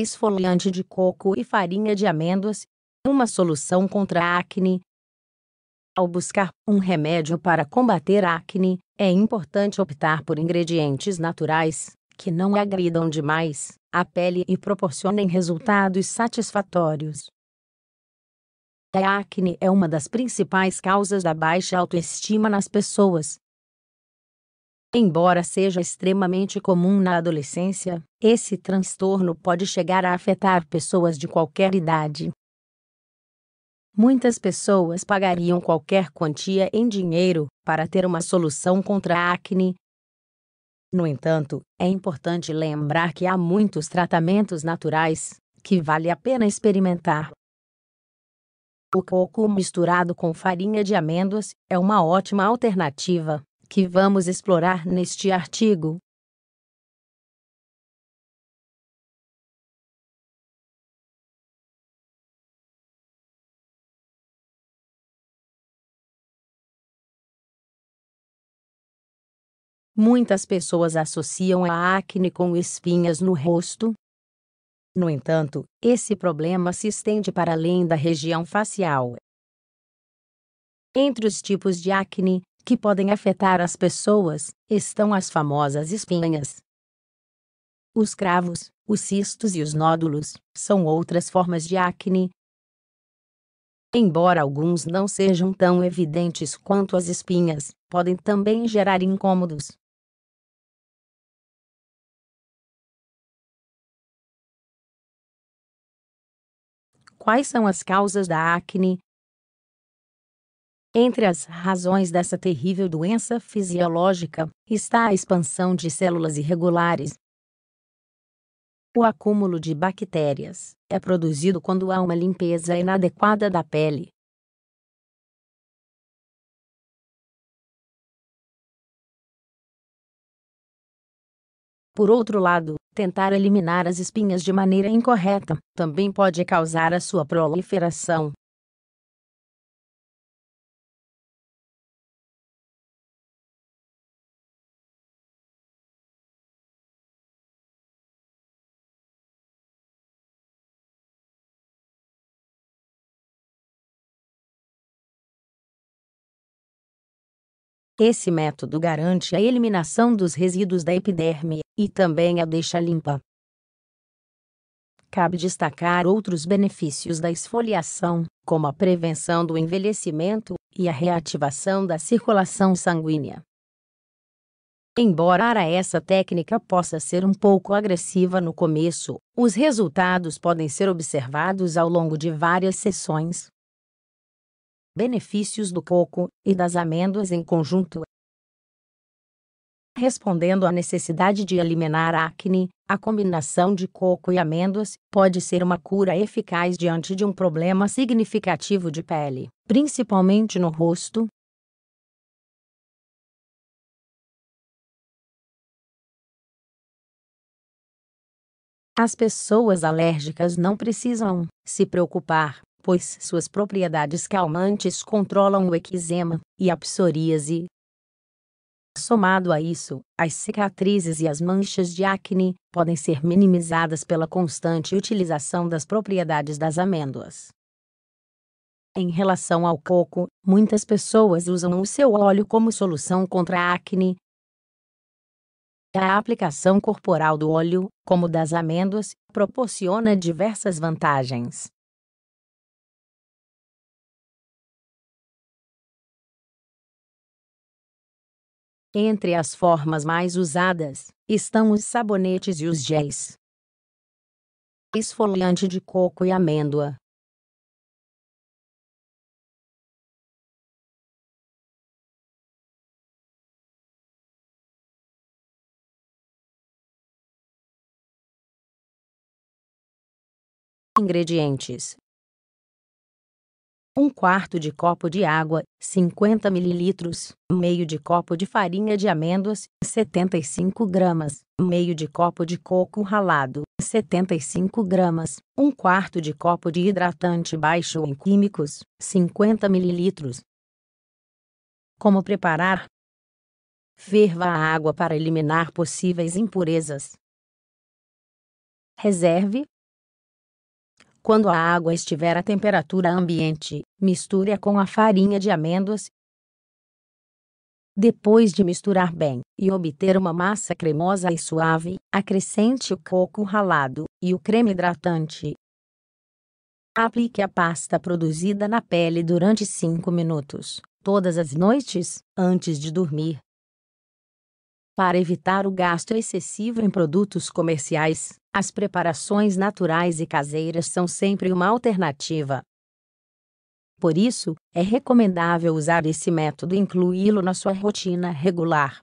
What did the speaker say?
esfoliante de coco e farinha de amêndoas, uma solução contra a acne. Ao buscar um remédio para combater a acne, é importante optar por ingredientes naturais que não agridam demais a pele e proporcionem resultados satisfatórios. A acne é uma das principais causas da baixa autoestima nas pessoas, Embora seja extremamente comum na adolescência, esse transtorno pode chegar a afetar pessoas de qualquer idade. Muitas pessoas pagariam qualquer quantia em dinheiro para ter uma solução contra a acne. No entanto, é importante lembrar que há muitos tratamentos naturais que vale a pena experimentar. O coco misturado com farinha de amêndoas é uma ótima alternativa que vamos explorar neste artigo. Muitas pessoas associam a acne com espinhas no rosto. No entanto, esse problema se estende para além da região facial. Entre os tipos de acne, que podem afetar as pessoas, estão as famosas espinhas. Os cravos, os cistos e os nódulos são outras formas de acne. Embora alguns não sejam tão evidentes quanto as espinhas, podem também gerar incômodos. Quais são as causas da acne? Entre as razões dessa terrível doença fisiológica está a expansão de células irregulares. O acúmulo de bactérias é produzido quando há uma limpeza inadequada da pele. Por outro lado, tentar eliminar as espinhas de maneira incorreta também pode causar a sua proliferação, Esse método garante a eliminação dos resíduos da epiderme e também a deixa limpa. Cabe destacar outros benefícios da esfoliação, como a prevenção do envelhecimento e a reativação da circulação sanguínea. Embora essa técnica possa ser um pouco agressiva no começo, os resultados podem ser observados ao longo de várias sessões, benefícios do coco e das amêndoas em conjunto. Respondendo à necessidade de eliminar a acne, a combinação de coco e amêndoas pode ser uma cura eficaz diante de um problema significativo de pele, principalmente no rosto, As pessoas alérgicas não precisam se preocupar pois suas propriedades calmantes controlam o eczema e a psoríase. Somado a isso, as cicatrizes e as manchas de acne podem ser minimizadas pela constante utilização das propriedades das amêndoas. Em relação ao coco, muitas pessoas usam o seu óleo como solução contra a acne. A aplicação corporal do óleo, como das amêndoas, proporciona diversas vantagens. Entre as formas mais usadas estão os sabonetes e os géis. Esfoliante de coco e amêndoa. Ingredientes: 1 quarto de copo de água, 50 ml, meio de copo de farinha de amêndoas, 75 gramas, meio de copo de coco ralado, 75 gramas, 1 quarto de copo de hidratante baixo em químicos, 50 ml. Como preparar? Ferva a água para eliminar possíveis impurezas. Reserve, quando a água estiver à temperatura ambiente, misture-a com a farinha de amêndoas. Depois de misturar bem e obter uma massa cremosa e suave, acrescente o coco ralado e o creme hidratante. Aplique a pasta produzida na pele durante 5 minutos, todas as noites, antes de dormir. Para evitar o gasto excessivo em produtos comerciais, as preparações naturais e caseiras são sempre uma alternativa. Por isso, é recomendável usar esse método e incluí-lo na sua rotina regular.